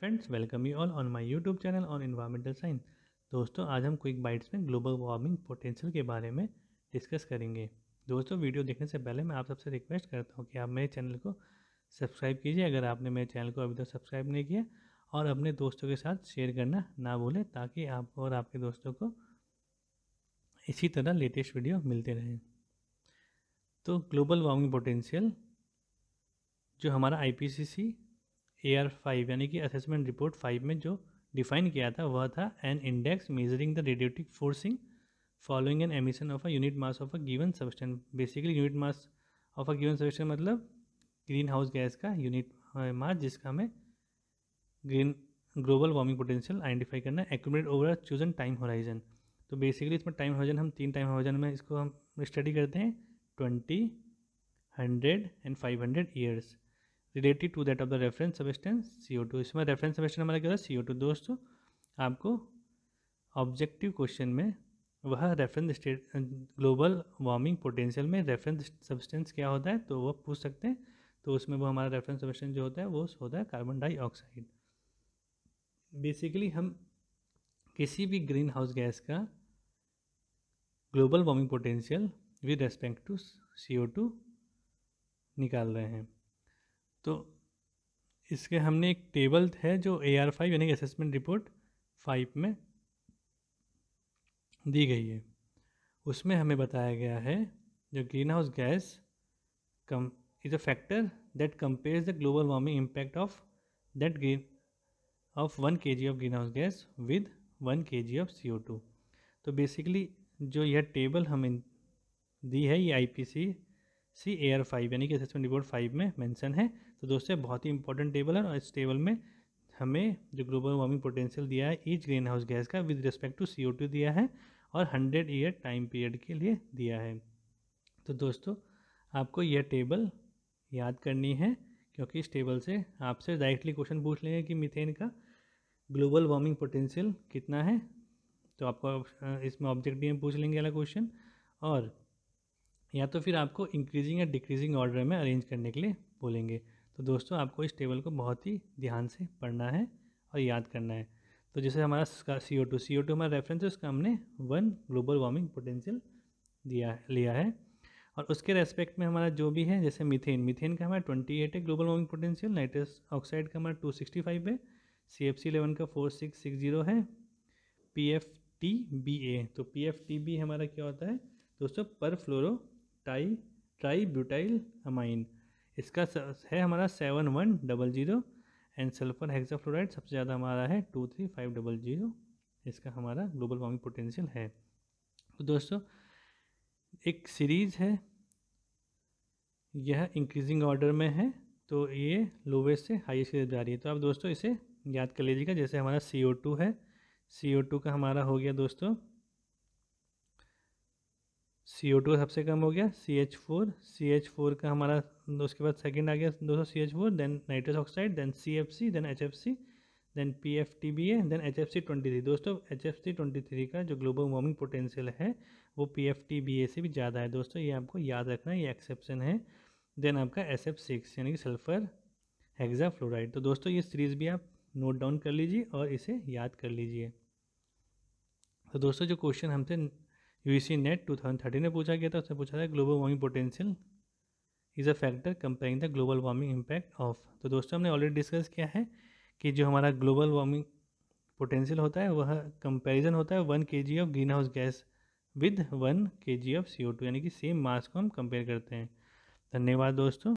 friends welcome you all on my YouTube channel on environmental science दोस्तों आज हम quick bites में global warming potential के बारे में डिस्कस करेंगे दोस्तों वीडियो देखने से पहले मैं आप सबसे रिक्वेस्ट करता हूँ कि आप मेरे चैनल को सब्सक्राइब कीजिए अगर आपने मेरे चैनल को अभी तक तो सब्सक्राइब नहीं किया और अपने दोस्तों के साथ शेयर करना ना भूलें ताकि आपको और आपके दोस्तों को इसी तरह लेटेस्ट वीडियो मिलते रहें तो ग्लोबल वार्मिंग पोटेंशियल जो हमारा आई ए आर फाइव यानी कि असेसमेंट रिपोर्ट फाइव में जो डिफाइन किया था वह था an index measuring the radiative forcing following an emission of a unit mass of a given substance basically unit mass of a given substance मतलब ग्रीन हाउस गैस का unit mass जिसका हमें green global warming potential identify करना है accumulate over chosen time horizon तो basically इसमें time horizon हम तीन टाइम होराइजन में इसको हम स्टडी करते हैं twenty hundred and five hundred years related to that of the reference substance C O two इसमें रेफरेंस सबस्टेंस हमारा क्या होता है सी ओ टू दोस्तों आपको ऑब्जेक्टिव क्वेश्चन में वह reference state global warming potential में रेफरेंस सब्सटेंस क्या होता है तो वह पूछ सकते हैं तो उसमें वो हमारा रेफरेंस सबस्टेंस जो होता है वो होता है कार्बन डाइऑक्साइड बेसिकली हम किसी भी ग्रीन हाउस गैस का global warming potential with respect to C निकाल रहे हैं तो इसके हमने एक टेबल है जो ए आर फाइव यानी असेसमेंट रिपोर्ट फाइव में दी गई है उसमें हमें बताया गया है जो greenhouse gas come is a factor that compares the global warming impact of that green of one K G of greenhouse gas with one K G of C O two तो basically जो यह table हमें दी है ये I P C C A R five यानी कि assessment report five में मेंशन है तो दोस्तों बहुत ही इंपॉर्टेंट टेबल है और इस टेबल में हमें जो ग्लोबल वार्मिंग पोटेंशियल दिया है ईच ग्रीन हाउस गैस का विद रिस्पेक्ट टू सी दिया है और हंड्रेड ईयर टाइम पीरियड के लिए दिया है तो दोस्तों आपको यह टेबल याद करनी है क्योंकि इस टेबल से आपसे डायरेक्टली क्वेश्चन पूछ लेंगे कि मिथेन का ग्लोबल वार्मिंग पोटेंशियल कितना है तो आपको इसमें ऑब्जेक्ट पूछ लेंगे अगला क्वेश्चन और या तो फिर आपको इंक्रीजिंग या डिक्रीजिंग ऑर्डर में अरेंज करने के लिए बोलेंगे तो दोस्तों आपको इस टेबल को बहुत ही ध्यान से पढ़ना है और याद करना है तो जैसे हमारा C O two C O two हमारा रेफरेंस है उसका हमने वन ग्लोबल वार्मिंग पोटेंशियल दिया लिया है और उसके रेस्पेक्ट में हमारा जो भी है जैसे मीथेन मीथेन का हमारा ट्वेंटी एट है global warming potential nitrous oxide का हमारा टू सिक्सटी फाइव है सी एफ सी इलेवन का फोर सिक्स सिक्स जीरो है P F T B A तो पी एफ टी बी हमारा क्या होता है दोस्तों पर फ्लोरो टाई ट्राई ब्यूटाइल अमाइन इसका है हमारा seven one double zero and sulphur hexafluoride सबसे ज़्यादा हमारा है two three five double zero इसका हमारा ग्लोबल वार्मिंग पोटेंशियल है तो दोस्तों एक सीरीज़ है यह इंक्रीजिंग ऑर्डर में है तो ये लोवेस्ट से हाइस्ट की जा रही है तो आप दोस्तों इसे याद कर लीजिएगा जैसे हमारा सी है सी का हमारा हो गया दोस्तों सी ओ टू सबसे कम हो गया C H four C H four का हमारा उसके बाद सेकेंड आ गया दोस्तों C H four then nitrous oxide then C F C then H F C then P F T B A then H F C twenty three दोस्तों H F C twenty three का जो global warming potential है वो P F T B A से भी ज़्यादा है दोस्तों ये आपको याद रखना है ये एक्सेप्शन है देन आपका एस एफ सिक्स यानी कि सल्फर हेक्सा फ्लोराइड तो दोस्तों ये सीरीज़ भी आप नोट डाउन कर लीजिए और इसे याद कर लीजिए तो दोस्तों जो क्वेश्चन हमसे सी नेट थर्टीन में पूछा गया था उसने पूछा था global warming potential is a factor comparing the global warming impact of तो दोस्तों हमने ऑलरेडी डिस्कस किया है कि जो हमारा ग्लोबल वार्मिंग पोटेंशियल होता है वह कंपेरिजन होता है one K of greenhouse gas with one K of C यानी कि सेम मास को हम कंपेयर करते हैं धन्यवाद दोस्तों